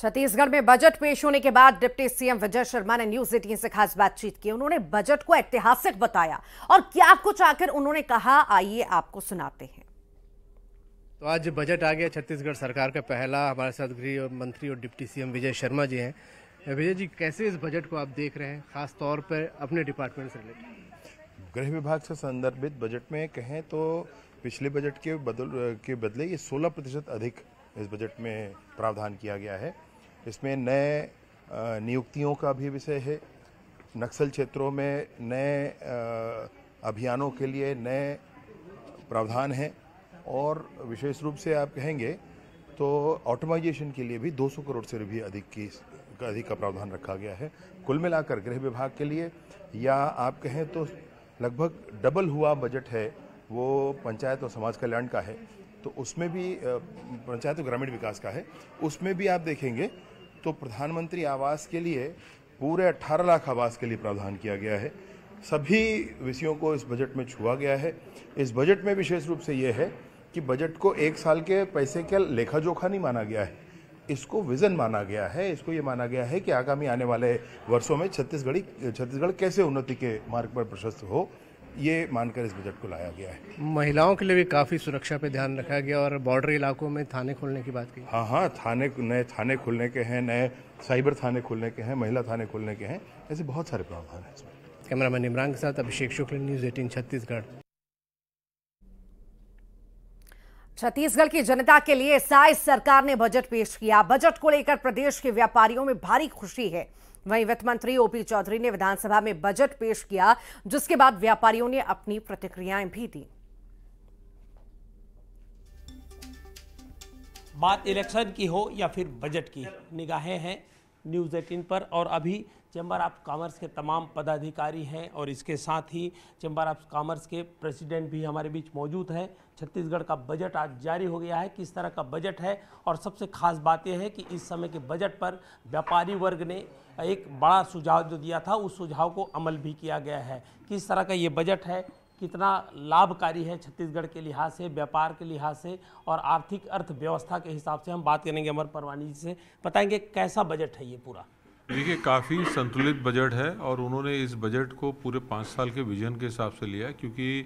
छत्तीसगढ़ में बजट पेश होने के बाद डिप्टी सीएम विजय शर्मा ने न्यूज एटीन से खास बातचीत की उन्होंने बजट को ऐतिहासिक बताया और क्या कुछ आखिर उन्होंने कहा आइए आपको सुनाते हैं तो आज बजट आ गया छत्तीसगढ़ सरकार का पहला हमारे साथ गृह मंत्री और डिप्टी सीएम विजय शर्मा जी हैं विजय जी कैसे इस बजट को आप देख रहे हैं खास तौर पर अपने डिपार्टमेंट से रिलेटेड गृह विभाग से संदर्भित बजट में कहें तो पिछले बजट के बदल के बदले ये 16 प्रतिशत अधिक इस बजट में प्रावधान किया गया है इसमें नए नियुक्तियों का भी विषय है नक्सल क्षेत्रों में नए अभियानों के लिए नए प्रावधान हैं और विशेष रूप से आप कहेंगे तो ऑटोमाइजेशन के लिए भी 200 करोड़ से भी अधिक की अधिक का प्रावधान रखा गया है कुल मिलाकर गृह विभाग के लिए या आप कहें तो लगभग डबल हुआ बजट है वो पंचायत और समाज कल्याण का है तो उसमें भी पंचायत तो ग्रामीण विकास का है उसमें भी आप देखेंगे तो प्रधानमंत्री आवास के लिए पूरे 18 लाख आवास के लिए प्रावधान किया गया है सभी विषयों को इस बजट में छुआ गया है इस बजट में विशेष रूप से ये है कि बजट को एक साल के पैसे का लेखा जोखा नहीं माना गया है इसको विजन माना गया है इसको ये माना गया है कि आगामी आने वाले वर्षों में छत्तीसगढ़ी छत्तीसगढ़ कैसे उन्नति के मार्ग पर प्रशस्त हो ये मानकर इस बजट को लाया गया है महिलाओं के लिए भी काफ़ी सुरक्षा पे ध्यान रखा गया और बॉर्डर इलाकों में थाने खोलने की बात की हाँ हाँ थाने नए थाने खुलने के हैं नए साइबर थाने खुलने के हैं महिला थाने खुलने के हैं ऐसे बहुत सारे प्रावधान हैं इसमें मैन इमरान के साथ अभिषेक शुक्ल न्यूज़ एटीन छत्तीसगढ़ छत्तीसगढ़ की जनता के लिए साइज सरकार ने बजट पेश किया बजट को लेकर प्रदेश के व्यापारियों में भारी खुशी है वहीं वित्त मंत्री ओपी चौधरी ने विधानसभा में बजट पेश किया जिसके बाद व्यापारियों ने अपनी प्रतिक्रियाएं भी दी बात इलेक्शन की हो या फिर बजट की निगाहें हैं न्यूज़ एटीन पर और अभी चैम्बर ऑफ कॉमर्स के तमाम पदाधिकारी हैं और इसके साथ ही चैम्बर ऑफ कॉमर्स के प्रेसिडेंट भी हमारे बीच मौजूद हैं छत्तीसगढ़ का बजट आज जारी हो गया है किस तरह का बजट है और सबसे खास बात यह है कि इस समय के बजट पर व्यापारी वर्ग ने एक बड़ा सुझाव जो दिया था उस सुझाव को अमल भी किया गया है किस तरह का ये बजट है कितना लाभकारी है छत्तीसगढ़ के लिहाज से व्यापार के लिहाज से और आर्थिक अर्थव्यवस्था के हिसाब से हम बात करेंगे अमर परवानी जी से बताएंगे कैसा बजट है ये पूरा देखिए काफ़ी संतुलित बजट है और उन्होंने इस बजट को पूरे पाँच साल के विजन के हिसाब से लिया क्योंकि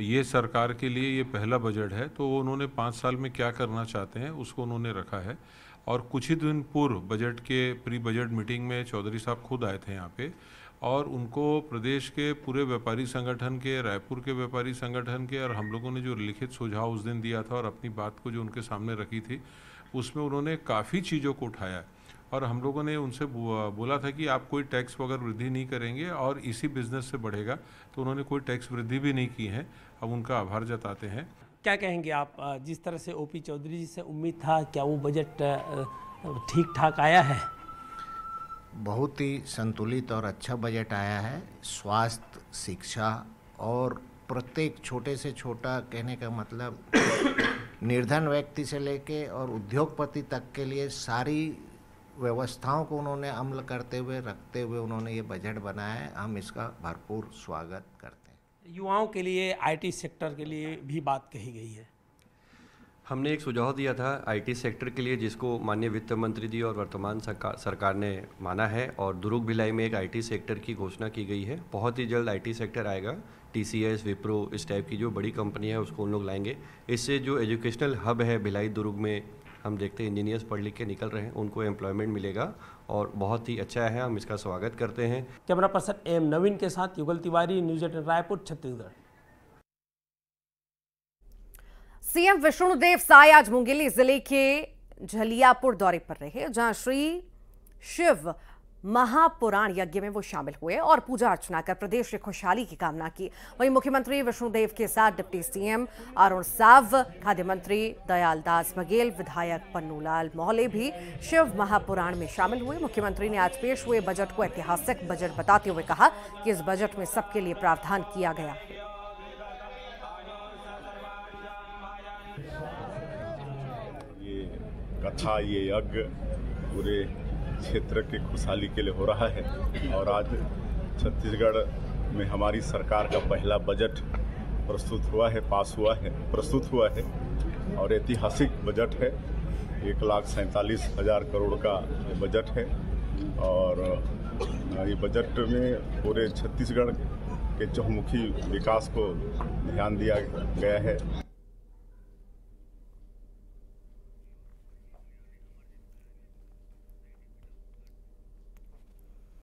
ये सरकार के लिए ये पहला बजट है तो उन्होंने पाँच साल में क्या करना चाहते हैं उसको उन्होंने रखा है और कुछ ही दिन पूर्व बजट के प्री बजट मीटिंग में चौधरी साहब खुद आए थे यहाँ पे और उनको प्रदेश के पूरे व्यापारी संगठन के रायपुर के व्यापारी संगठन के और हम लोगों ने जो लिखित सुझाव उस दिन दिया था और अपनी बात को जो उनके सामने रखी थी उसमें उन्होंने काफ़ी चीज़ों को उठाया और हम लोगों ने उनसे बोला था कि आप कोई टैक्स वगैरह वृद्धि नहीं करेंगे और इसी बिजनेस से बढ़ेगा तो उन्होंने कोई टैक्स वृद्धि भी नहीं की है अब उनका आभार जताते हैं क्या कहेंगे आप जिस तरह से ओपी चौधरी जी से उम्मीद था क्या वो बजट ठीक ठाक आया है बहुत ही संतुलित और अच्छा बजट आया है स्वास्थ्य शिक्षा और प्रत्येक छोटे से छोटा कहने का मतलब निर्धन व्यक्ति से लेके और उद्योगपति तक के लिए सारी व्यवस्थाओं को उन्होंने अमल करते हुए रखते हुए उन्होंने ये बजट बनाया है हम इसका भरपूर स्वागत करते हैं युवाओं के लिए आईटी सेक्टर के लिए भी बात कही गई है हमने एक सुझाव दिया था आईटी सेक्टर के लिए जिसको माननीय वित्त मंत्री जी और वर्तमान सरकार सरकार ने माना है और दुर्ग भिलाई में एक आईटी सेक्टर की घोषणा की गई है बहुत ही जल्द आईटी सेक्टर आएगा टीसीएस विप्रो इस टाइप की जो बड़ी कंपनी है उसको उन लोग लाएंगे इससे जो एजुकेशनल हब है भिलाई दुर्ग में हम देखते हैं इंजीनियर्स पढ़ लिख के निकल रहे हैं उनको एम्प्लॉयमेंट मिलेगा और बहुत ही अच्छा है हम इसका स्वागत करते हैं कैमरा पर्सन एम नवीन के साथ Yugal Tiwari news at Raipur Chhattisgarh CM Vishnudeo Sai आज मुंगेली जिले के झलियापुर दौरे पर रहे जहां श्री शिव महापुराण यज्ञ में वो शामिल हुए और पूजा अर्चना कर प्रदेश की खुशहाली की कामना की वहीं मुख्यमंत्री विष्णुदेव के साथ डिप्टी सीएम अरुण साव खाद्य मंत्री दयाल दास बघेल विधायक पन्नूलाल मोहले भी शिव महापुराण में शामिल हुए मुख्यमंत्री ने आज पेश हुए बजट को ऐतिहासिक बजट बताते हुए कहा कि इस बजट में सबके लिए प्रावधान किया गया है कथा ये यज्ञ पूरे क्षेत्र के खुशहाली के लिए हो रहा है और आज छत्तीसगढ़ में हमारी सरकार का पहला बजट प्रस्तुत हुआ है पास हुआ है प्रस्तुत हुआ है और ऐतिहासिक बजट है एक लाख सैंतालीस हज़ार करोड़ का बजट है और ये बजट में पूरे छत्तीसगढ़ के चौमुखी विकास को ध्यान दिया गया है